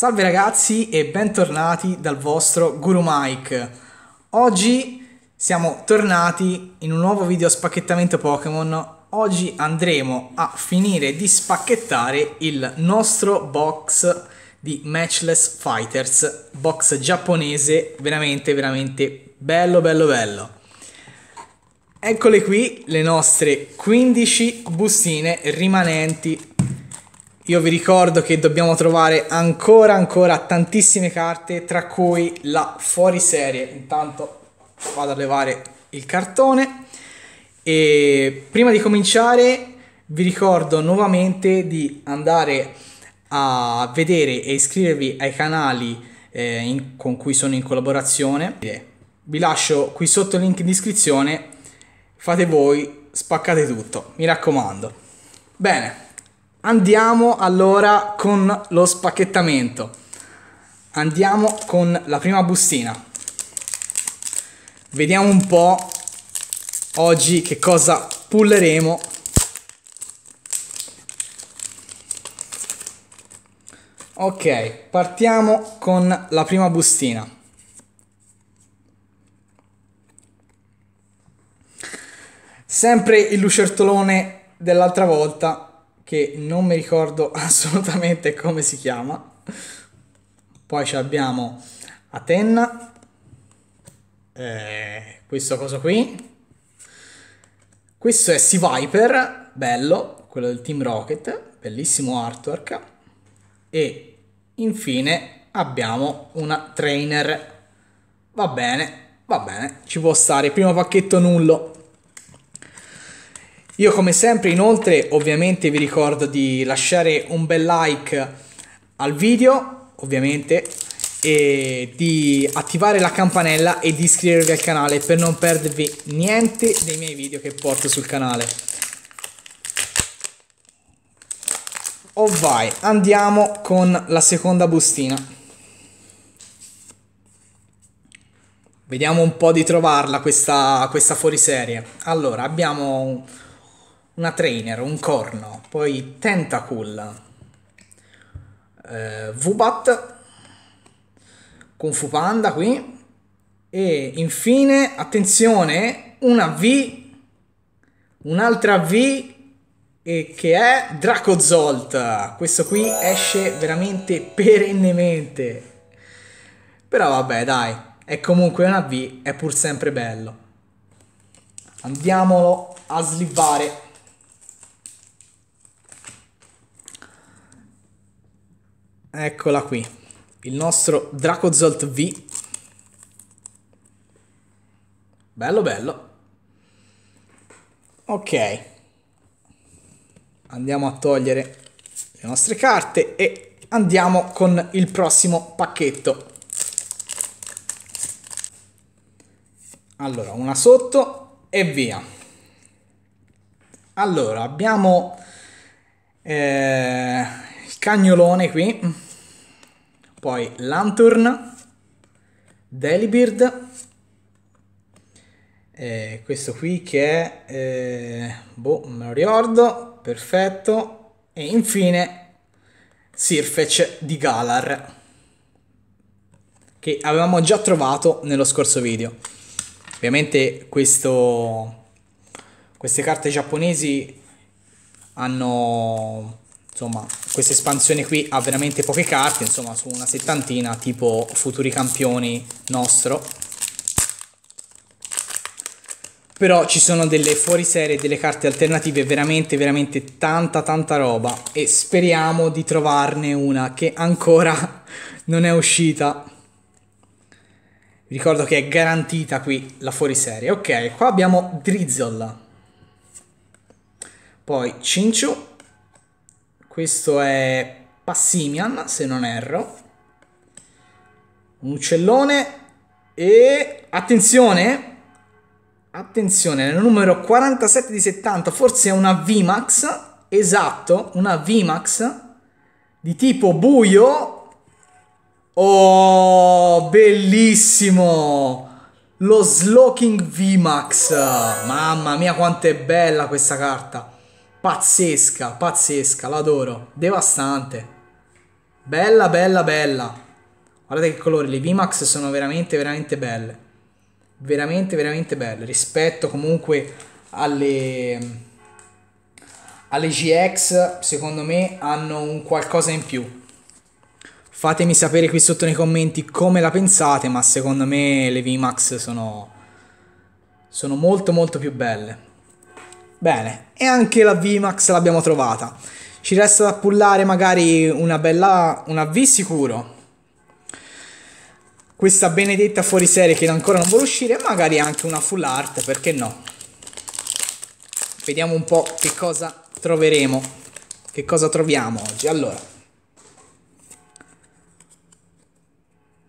Salve ragazzi e bentornati dal vostro Guru Mike. Oggi siamo tornati in un nuovo video spacchettamento Pokémon. Oggi andremo a finire di spacchettare il nostro box di Matchless Fighters, box giapponese, veramente veramente bello bello bello. Eccole qui le nostre 15 bustine rimanenti io vi ricordo che dobbiamo trovare ancora ancora tantissime carte, tra cui la fuoriserie. Intanto vado a levare il cartone e prima di cominciare vi ricordo nuovamente di andare a vedere e iscrivervi ai canali eh, in, con cui sono in collaborazione. Vi lascio qui sotto il link in descrizione. Fate voi, spaccate tutto, mi raccomando. Bene. Andiamo allora con lo spacchettamento. Andiamo con la prima bustina. Vediamo un po' oggi che cosa pulleremo. Ok, partiamo con la prima bustina. Sempre il lucertolone dell'altra volta che non mi ricordo assolutamente come si chiama. Poi abbiamo Atenna, eh, questo coso qui. Questo è Sea Viper, bello, quello del Team Rocket, bellissimo artwork. E infine abbiamo una trainer. Va bene, va bene, ci può stare, primo pacchetto nullo. Io come sempre inoltre ovviamente vi ricordo di lasciare un bel like al video, ovviamente, e di attivare la campanella e di iscrivervi al canale per non perdervi niente dei miei video che porto sul canale. O oh, vai, andiamo con la seconda bustina. Vediamo un po' di trovarla questa, questa fuoriserie. Allora, abbiamo una trainer, un corno, poi Tentacool, eh, Vubat, Kung Fu Panda qui, e infine, attenzione, una V, un'altra V e che è Dracozolt. Questo qui esce veramente perennemente. Però vabbè, dai, è comunque una V, è pur sempre bello. Andiamolo a slivare. Eccola qui, il nostro Dracozolt V. Bello bello. Ok. Andiamo a togliere le nostre carte e andiamo con il prossimo pacchetto. Allora, una sotto e via. Allora, abbiamo eh, Cagnolone qui. Poi Lantern. Delibird. Eh, questo qui che è... Eh, boh, me lo ricordo. Perfetto. E infine Sirfetch di Galar. Che avevamo già trovato nello scorso video. Ovviamente questo, queste carte giapponesi hanno insomma questa espansione qui ha veramente poche carte insomma su una settantina tipo futuri campioni nostro però ci sono delle fuoriserie delle carte alternative veramente veramente tanta tanta roba e speriamo di trovarne una che ancora non è uscita vi ricordo che è garantita qui la fuoriserie ok qua abbiamo Drizzle poi Cinchu. Questo è Passimian, se non erro. Un uccellone. E attenzione! Attenzione, nel numero 47 di 70, forse è una VMAX. Esatto, una VMAX di tipo buio. Oh, bellissimo! Lo Sloking VMAX. Mamma mia, quanto è bella questa carta. Pazzesca, pazzesca, l'adoro. Devastante. Bella, bella, bella. Guardate che colori, le VMAX sono veramente, veramente belle. Veramente, veramente belle. Rispetto comunque alle... Alle GX, secondo me, hanno un qualcosa in più. Fatemi sapere qui sotto nei commenti come la pensate, ma secondo me le VMAX sono... Sono molto, molto più belle. Bene, e anche la VMAX l'abbiamo trovata. Ci resta da pullare magari una bella... una V sicuro. Questa benedetta fuori serie che ancora non vuole uscire, magari anche una full art, perché no? Vediamo un po' che cosa troveremo. Che cosa troviamo oggi. Allora.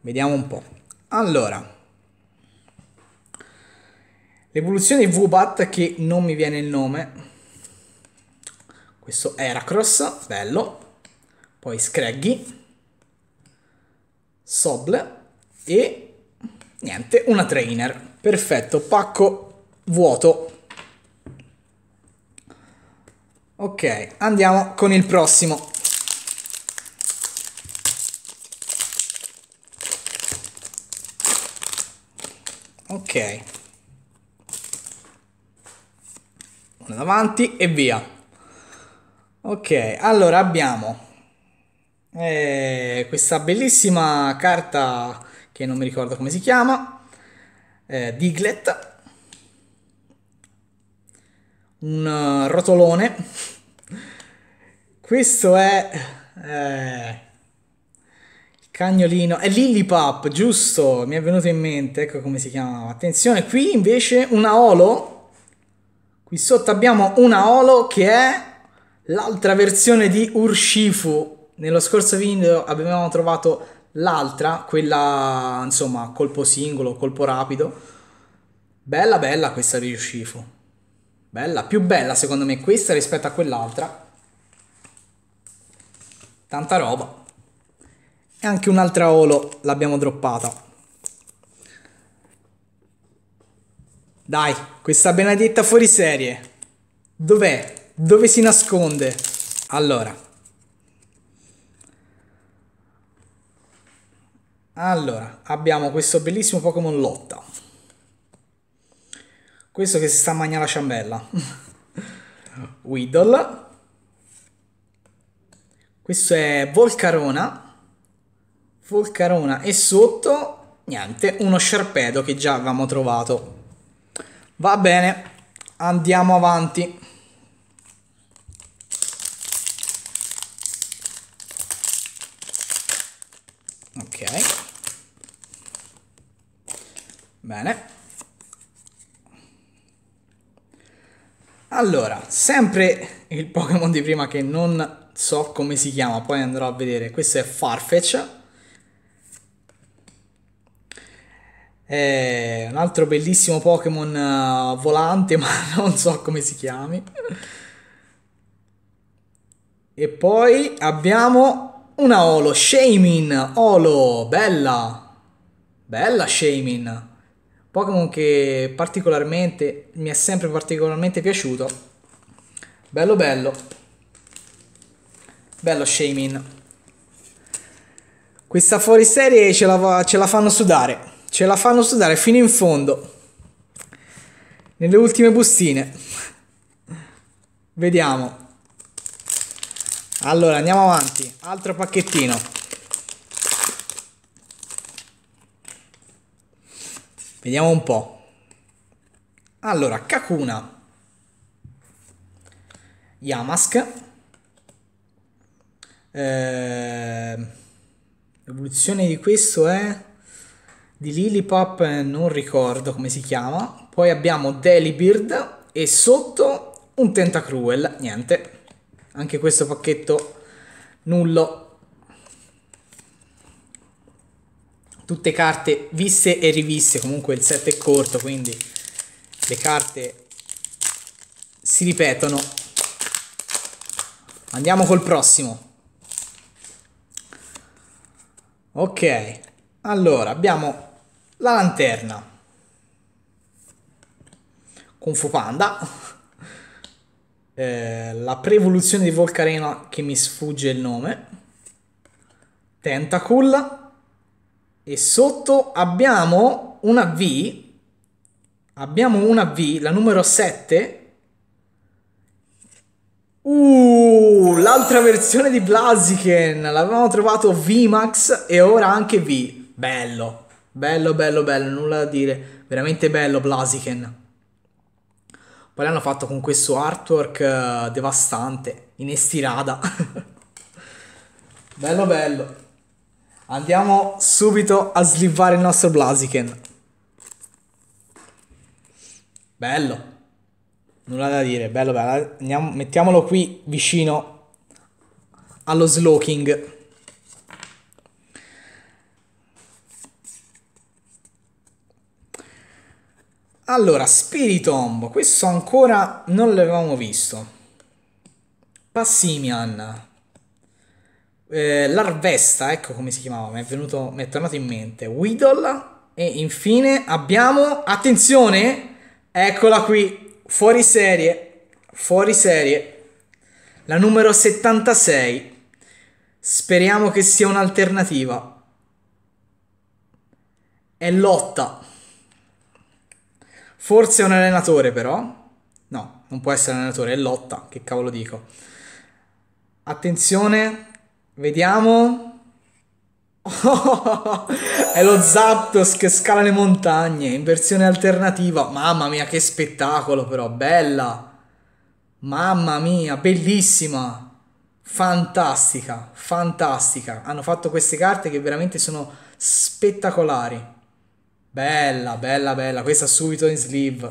Vediamo un po'. Allora. L'evoluzione Vubat che non mi viene il nome. Questo Heracross, bello. Poi Scraggy. Soble. E niente, una trainer. Perfetto, pacco vuoto. Ok, andiamo con il prossimo. Ok. una davanti e via. Ok, allora abbiamo eh, questa bellissima carta che non mi ricordo come si chiama, eh, Diglet, un eh, rotolone, questo è eh, il cagnolino, è lillipup giusto, mi è venuto in mente, ecco come si chiamava, attenzione, qui invece una Olo, Qui sotto abbiamo una Olo che è l'altra versione di Urshifu. Nello scorso video avevamo trovato l'altra, quella insomma colpo singolo, colpo rapido. Bella bella questa di Urshifu. Bella, più bella secondo me questa rispetto a quell'altra. Tanta roba. E anche un'altra Olo l'abbiamo droppata. Dai, questa benedetta fuori serie. Dov'è? Dove si nasconde? Allora. Allora, abbiamo questo bellissimo Pokémon Lotta. Questo che si sta a mangiare la ciambella. Weedle. Questo è Volcarona. Volcarona e sotto, niente, uno Sharpedo che già avevamo trovato Va bene, andiamo avanti. Ok. Bene. Allora, sempre il Pokémon di prima che non so come si chiama, poi andrò a vedere. Questo è Farfetch È un altro bellissimo Pokémon eh, volante, ma non so come si chiami. E poi abbiamo una Olo, Shamin, Olo, bella, bella Shamin. Pokémon che particolarmente mi è sempre particolarmente piaciuto. Bello bello. Bello Shamin. Questa fuoriserie ce la, ce la fanno sudare ce la fanno sudare fino in fondo, nelle ultime bustine. Vediamo. Allora, andiamo avanti. Altro pacchettino. Vediamo un po'. Allora, Kakuna. Yamask. Eh, l'evoluzione di questo è di Lilipop eh, non ricordo come si chiama, poi abbiamo Delibird e sotto un Tentacruel, niente, anche questo pacchetto nullo. Tutte carte viste e riviste, comunque il set è corto, quindi le carte si ripetono. Andiamo col prossimo. Ok, allora abbiamo la lanterna, Kung Fu Panda, eh, la pre-evoluzione di Volcarena che mi sfugge il nome, Tentacool e sotto abbiamo una V, abbiamo una V, la numero 7, Uh, l'altra versione di Blaziken, l'avevamo trovato V Max e ora anche V, bello. Bello, bello, bello, nulla da dire. Veramente bello Blasiken. Poi l'hanno fatto con questo artwork eh, devastante, in estirada. bello, bello. Andiamo subito a slivare il nostro Blasiken. Bello. Nulla da dire, bello, bello. Andiamo, mettiamolo qui vicino allo Slowking. Allora, Spiritomb, questo ancora non l'avevamo visto. Passimian. Eh, Larvesta, ecco come si chiamava, mi è, venuto, mi è tornato in mente. Weedle. E infine abbiamo... Attenzione! Eccola qui, fuori serie. Fuori serie. La numero 76. Speriamo che sia un'alternativa. È lotta. Forse è un allenatore però. No, non può essere un allenatore, è lotta, che cavolo dico. Attenzione, vediamo. Oh, è lo Zapdos che scala le montagne in versione alternativa. Mamma mia, che spettacolo però, bella. Mamma mia, bellissima. Fantastica, fantastica. Hanno fatto queste carte che veramente sono spettacolari. Bella, bella, bella. Questa subito in sleeve.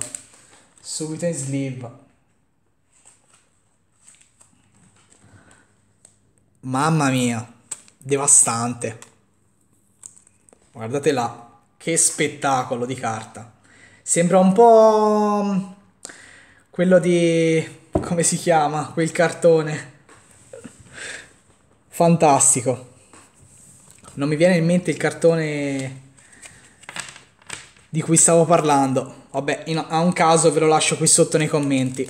Subito in sleeve. Mamma mia. Devastante. Guardate là. Che spettacolo di carta. Sembra un po' mm, quello di... come si chiama? Quel cartone. Fantastico. Non mi viene in mente il cartone di cui stavo parlando. Vabbè, in, a un caso ve lo lascio qui sotto nei commenti.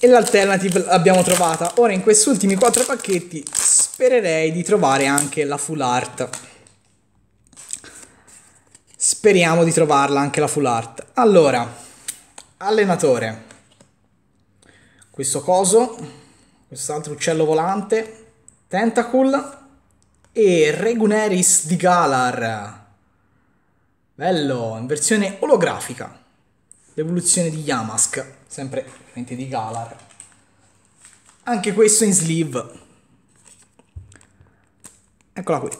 E l'alternative l'abbiamo trovata. Ora in questi ultimi quattro pacchetti spererei di trovare anche la full art. Speriamo di trovarla anche la full art. Allora, allenatore. Questo coso, quest'altro uccello volante, tentacle e Reguneris di Galar. Bello, in versione olografica. L'evoluzione di Yamask, sempre ovviamente di Galar. Anche questo in sleeve. Eccola qui.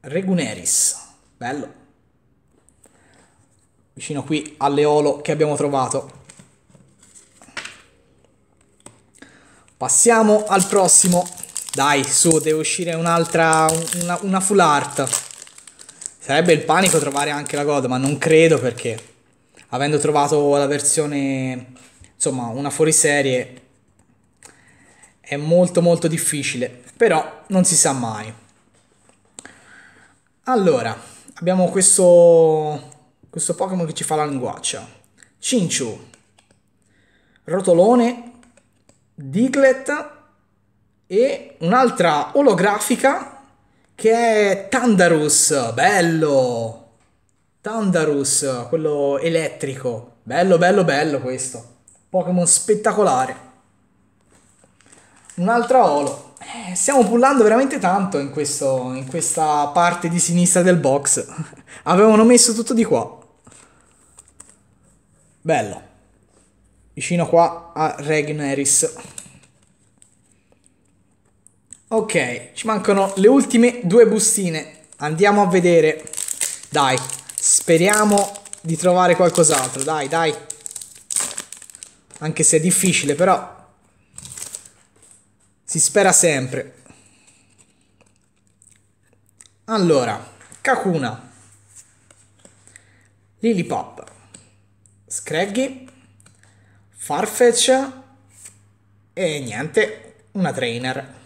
Reguneris. Bello. Vicino qui all'eolo che abbiamo trovato. Passiamo al prossimo. Dai, su, deve uscire un'altra, una, una full art. Sarebbe il panico trovare anche la God, ma non credo perché avendo trovato la versione, insomma, una fuoriserie è molto molto difficile, però non si sa mai. Allora, abbiamo questo questo Pokémon che ci fa la linguaccia. Cinchu, Rotolone, Diglett e un'altra olografica che è Tandarus, bello! Tandarus, quello elettrico, bello bello bello questo, Pokémon spettacolare. Un'altra Olo. Eh, stiamo pullando veramente tanto in, questo, in questa parte di sinistra del box. Avevano messo tutto di qua. Bello. Vicino qua a Regneris. Ok, ci mancano le ultime due bustine. Andiamo a vedere. Dai, speriamo di trovare qualcos'altro. Dai, dai. Anche se è difficile, però... Si spera sempre. Allora, Kakuna. Lillipop. Scraggy. Farfetch. E niente, una trainer.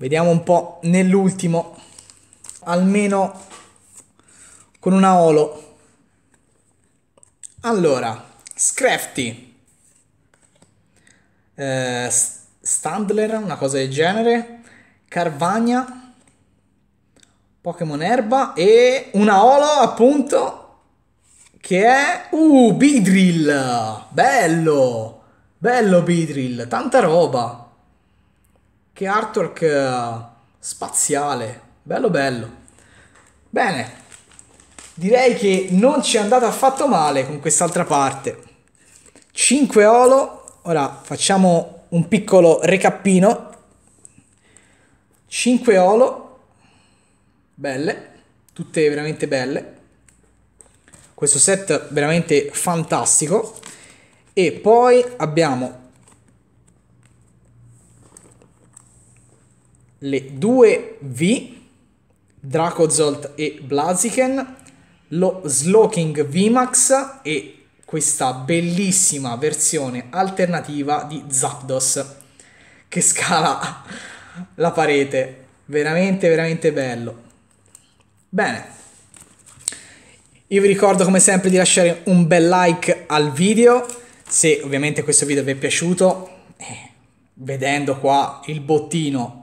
Vediamo un po' nell'ultimo, almeno con una Olo. Allora, Scrafty, eh, Standler, una cosa del genere, Carvagna, Pokémon Erba e una Olo appunto che è... Uh, Bidrill! Bello! Bello Bidrill, tanta roba! Che artwork eh, spaziale. Bello bello. Bene. Direi che non ci è andata affatto male con quest'altra parte. 5 olo. Ora facciamo un piccolo recappino. 5 olo. Belle. Tutte veramente belle. Questo set veramente fantastico. E poi abbiamo le due V, Dracozolt e Blaziken, lo Sloking VMAX e questa bellissima versione alternativa di Zapdos che scala la parete. Veramente, veramente bello. Bene. Io vi ricordo come sempre di lasciare un bel like al video, se ovviamente questo video vi è piaciuto, eh, vedendo qua il bottino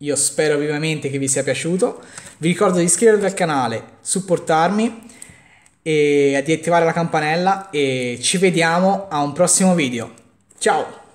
io spero vivamente che vi sia piaciuto. Vi ricordo di iscrivervi al canale, supportarmi e di attivare la campanella e ci vediamo a un prossimo video. Ciao!